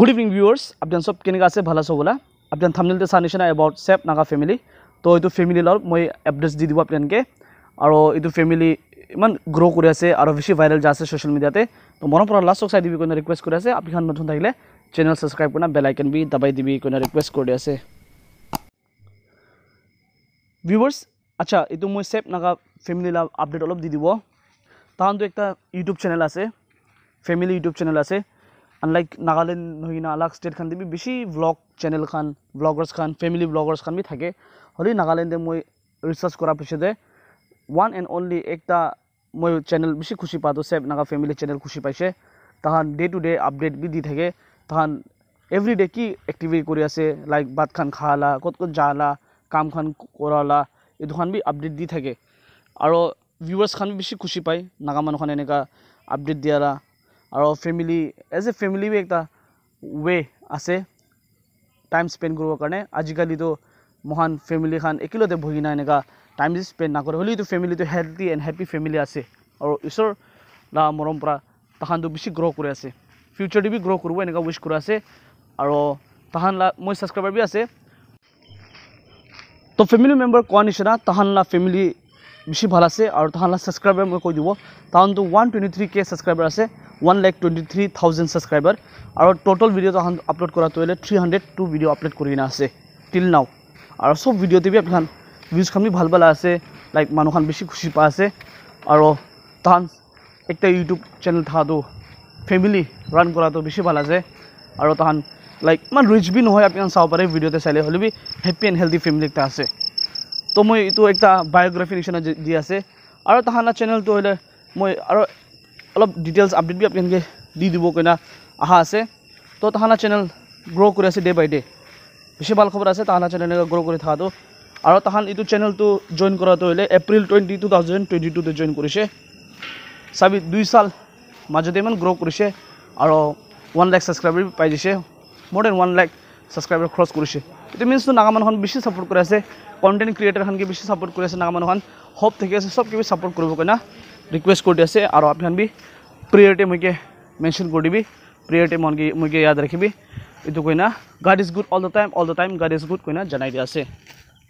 good evening viewers আপডান চব কেনেকুৱা আছে ভাল আছো বোলা আপডান থামনিলতে চা নিচিনা এবাউট চেপ নাগা ফেমিলি তো এইটো ফেমিলিৰ লগত মই এড্ৰেছ দি দিব আপডানকে আৰু এইটো ফেমিলি ইমান গ্ৰ' কৰি আছে আৰু বেছি ভাইৰেল যা আছে ছ'চিয়েল মিডিয়াতে তো মনৰ পৰা লাষ্টক চাই দিবি কোনে ৰিকুৱেষ্ট কৰি আছে আপিখন নতুন থাকিলে চেনেল ছাবস্ক্ৰাইব কৰা বেল আইকন বি দাবাই দিবি কোনে ৰিকুৱেষ্ট কৰি আছে ভিউৰ্ছ আচ্ছা এইটো মই চেপ নাগা ফেমিলিৰ লগত আপডেট অলপ দি দিব তাহানটো এটা ইউটিউব চেনেল আছে ফেমিলি ইউটিউব চেনেল আছে আনলাইক নাগালেণ্ড হৈ না আলাক ষ্টেট খান দিবি বেছি ব্লগ চেনেল খান ব্লগাৰ্ছ খান ফেমিলি ব্লগাৰ্ছ খান বি থাকে হ'লে নাগালেণ্ডে মই ৰিচাৰ্চ কৰাৰ পিছতে ওৱান এণ্ড অনলি একটা মই চেনেল বেছি খুচি পাতো চেভ নাগা ফেমিলি চেনেল খুচি পাইছে তাহান ডে টু ডে আপডেট বি দি থাকে তাহান এভৰি ডে কি এক্টিভিটি কৰি আছে লাইক ভাত খান খালা ক'ত ক'ত জালা কাম খান কৰালা এইটো খান বি আপডেট দি থাকে আৰু ভিউৱাৰ্ছ খান বেছি খুচি পায় নাগা মানুহ খান এনেকুৱা আপডেট দিয়ালা আৰু ফেমিলি এজ এ ফেমিলি ফেমিলিও এটা ৱে আছে টাইম স্পেণ্ড কৰিবৰ কাৰণে আজিকালিতো মহান ফেমিলিখন একেলগতে বহি নাই এনেকুৱা টাইম স্পেণ্ড নকৰে হ'লেও এইটো ফেমিলিটো হেল্থি এণ্ড হেপ্পী ফেমিলি আছে আৰু ঈশ্বৰ লা মৰম পৰা তাহানটো বেছি গ্ৰ' কৰি আছে ফিউচাৰটো বি গ্ৰ' কৰিব এনেকুৱা উইচ কৰি আছে আৰু তাহান লা মই ছাবস্ক্ৰাইবাৰ বি আছে তো ফেমিলি মেম্বাৰ কোৱাৰ নিচিনা তাহান লা ফেমিলি বেছি ভাল আছে আৰু তাহাঁতৰ ছাবস্ক্ৰাইবাৰ মই কৈ দিব তাহাঁতো one twenty three K subscriber আছে one lakh twenty three thousand subscriber আৰু ট'টেল ভিডিঅ' তাহাঁত আপলোড এলে three hundred two video' upload কৰি না আছে টিল নাও আৰু চব ভিডিঅ'তে বি আপোনাৰ ভিউজখন ভাল পালে আছে লাইক মানুহখন বেছি খুচি পাই আছে আৰু তাহান একটা ইউটিউব চেনেল থকাটো ফেমিলি ৰান কৰাটো বেছি ভাল আছে আৰু তাহান লাইক ইমান ৰিচ বি নহয় আপোনাৰ চাব পাৰে ভিডিঅ'তে চাইলে হ'লেও বি হেপ্পী এণ্ড হেল্ডি ফেমিলি এটা আছে তো মই এইটো এটা বায়োগ্ৰাফি নিচিনা দি আছে আৰু তাহানা চেনেলটো হ'লে মই আৰু অলপ ডিটেইলছ আপডেট বি আপোনালোকে দি দিব কিনা অহা আছে তো তাহানা চেনেল গ্ৰ' কৰি আছে ডে বাই ডে বেছি ভাল খবৰ আছে তাহানা চেনেল গ্ৰ' কৰি থকাটো আৰু তাহান এইটো চেনেলটো জইন কৰাটো হ'লে April twenty two thousand twenty টুতে জইন কৰিছে চাবি দুই চাল মাজতে ইমান গ্ৰ' কৰিছে আৰু ওৱান লাখ ছাবস্ক্ৰাইবাৰ পাই দিছে মোৰ দেন ওৱান লাখ ছাবস্ক্ৰাইবাৰ খৰচ কৰিছে এইটো মিনছ নাগা মানুহখন বেছি ছাপৰ্ট কৰি আছে কণ্টেণ্ট ক্ৰিয়েটাৰখনকে বেছি ছাপৰ্ট কৰি আছে নাগা মানুহখন সব ঠিকে আছে সব কিবা ছাপৰ্ট কৰিব কিনা ৰিকুৱেষ্ট কৰি আছে আৰু আপিখন বি প্ৰিয়ৰিটি মই মেনশ্যন কৰি দিবি প্ৰিয়ৰিটি মনকে মই ইয়াত ৰাখিবি এইটো কৈনা God is good all the time all the time God is good কৈনা জনাই দিয়া আছে